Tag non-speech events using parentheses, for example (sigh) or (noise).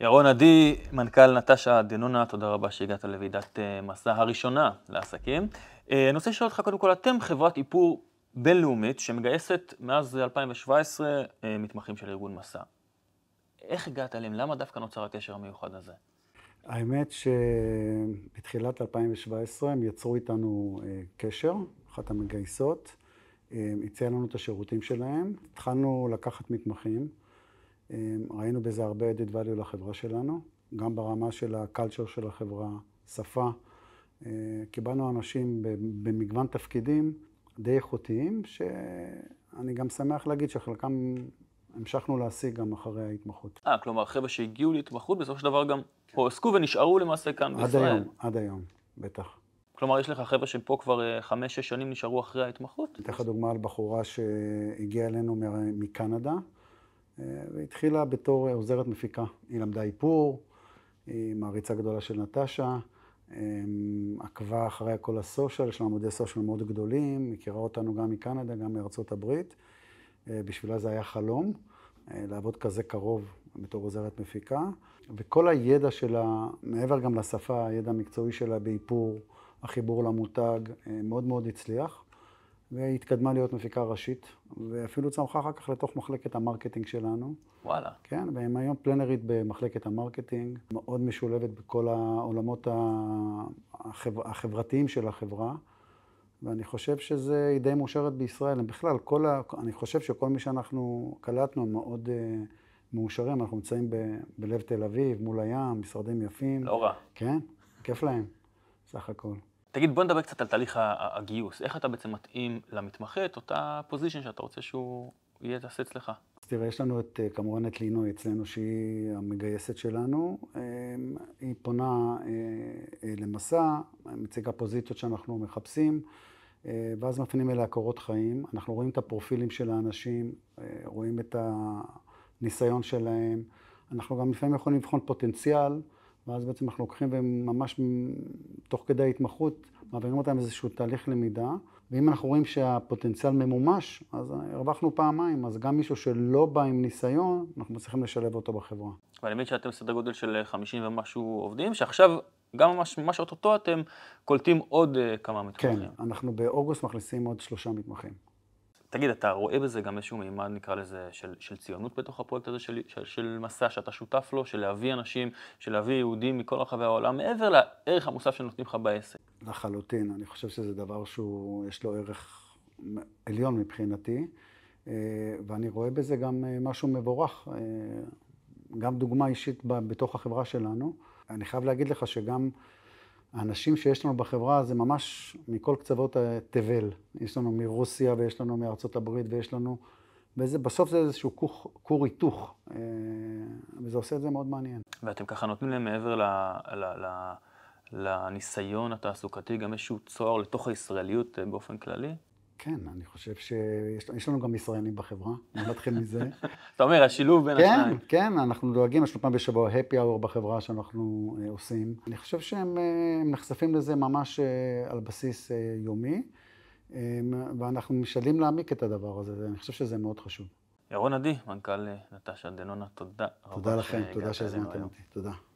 ירון עדי, מנכ"ל נטשה דנונה, תודה רבה שהגעת לוועידת אה, מסע הראשונה לעסקים. אה, אני רוצה לשאול אותך קודם כל, אתם חברת איפור בינלאומית שמגייסת מאז 2017 אה, מתמחים של ארגון מסע. איך הגעת אליהם? למה דווקא נוצר הקשר המיוחד הזה? האמת שבתחילת 2017 הם יצרו איתנו קשר, אחת המגייסות, הציעה לנו את השירותים שלהם, התחלנו לקחת מתמחים. אמ, ראינו בזה הרבה added value לחברה שלנו, גם ברמה של הקלצ'ר של החברה, שפה. אה, קיבלנו אנשים במגוון תפקידים די איכותיים, שאני גם שמח להגיד שחלקם המשכנו להשיג גם אחרי ההתמחות. אה, כלומר, חבר'ה שהגיעו להתמחות, בסופו של דבר גם כן. הועסקו ונשארו למעשה כאן עד בישראל. עד היום, עד היום, בטח. כלומר, יש לך חבר'ה שפה כבר אה, חמש-שש שנים נשארו אחרי ההתמחות? אני אתן לך דוגמה על בחורה שהגיעה אלינו מקנדה, אה, והתחילה בתור עוזרת מפיקה. היא למדה איפור, היא מעריצה גדולה של נטשה, אה, עקבה אחרי כל הסושיאל, יש לה עמודי סושיאל מאוד גדולים, מכירה אותנו גם מקנדה, גם מארצות הברית. אה, בשבילה זה היה חלום, לעבוד כזה קרוב בתור עוזרת מפיקה. וכל הידע שלה, מעבר גם לשפה, הידע המקצועי שלה באיפור, החיבור למותג, מאוד מאוד הצליח. והיא התקדמה להיות מפיקה ראשית, ואפילו צמחה אחר כך לתוך מחלקת המרקטינג שלנו. וואלה. כן, והם היום פלנרית במחלקת המרקטינג, מאוד משולבת בכל העולמות החבר... החברתיים של החברה, ואני חושב שזה, היא די מאושרת בישראל. בכלל, כל ה... אני חושב שכל מי שאנחנו קלטנו הם מאוד... uh, מאושרים, אנחנו נמצאים ב, בלב תל אביב, מול הים, משרדים יפים. לא רע. כן, כיף להם, סך הכל. תגיד, בוא נדבר קצת על תהליך הגיוס. איך אתה בעצם מתאים למתמחה את אותה פוזיישן שאתה רוצה שהוא יהיה, תעשה אצלך? אז תראה, יש לנו את, אה, כמובן את לינוי אצלנו, שהיא המגייסת שלנו. אה, היא פונה אה, למסע, מציגה פוזיציות שאנחנו מחפשים, ואז מפנים אליה קורות חיים. אנחנו רואים את הפרופילים של האנשים, רואים את הניסיון שלהם. אנחנו גם לפעמים יכולים לבחון פוטנציאל, ואז בעצם אנחנו לוקחים וממש תוך כדי ההתמחות מעבירים אותם איזשהו תהליך למידה, ואם אנחנו רואים שהפוטנציאל ממומש, אז הרווחנו פעמיים, אז גם מישהו שלא בא עם ניסיון, אנחנו מצליחים לשלב אותו בחברה. ואני מבין שאתם סדר גודל של 50 ומשהו עובדים, שעכשיו גם ממש, ממש אוטוטו אתם קולטים עוד uh, כמה כן, מתמחים. כן, אנחנו באוגוסט מכניסים עוד שלושה מתמחים. תגיד, אתה רואה בזה גם איזשהו מימד, נקרא לזה, של, של ציונות בתוך הפרויקט הזה, של, של, של מסע שאתה שותף לו, של להביא אנשים, של להביא יהודים מכל רחבי העולם, מעבר לערך המוסף שנותנים לך בעסק? לחלוטין. אני חושב שזה דבר שהוא, יש לו ערך עליון מבחינתי, אה, ואני רואה בזה גם אה, משהו מבורך, אה, גם דוגמה אישית בתוך החברה שלנו. אני חייב להגיד לך שגם... האנשים שיש לנו בחברה זה ממש מכל קצוות התבל. יש לנו מרוסיה ויש לנו מארצות הברית ויש לנו... ובסוף זה איזשהו כור היתוך, אה, וזה עושה את זה מאוד מעניין. ואתם ככה נותנים להם מעבר ל, ל, ל, לניסיון התעסוקתי, גם איזשהו צוהר לתוך הישראליות אה, באופן כללי? כן, אני חושב שיש לנו גם ישראלים בחברה, (laughs) אני נתחיל מזה. אתה אומר, השילוב בין כן, השניים. כן, כן, אנחנו דואגים, יש לנו פעם בשבוע happy hour בחברה שאנחנו אה, עושים. אני חושב שהם אה, נחשפים לזה ממש אה, על בסיס יומי, ואנחנו משתדלים להעמיק את הדבר הזה, אני חושב שזה מאוד חשוב. ירון עדי, מנכ"ל נטשה דנונה, תודה רבה. תודה לכם, תודה שהזמנתם אותי, תודה.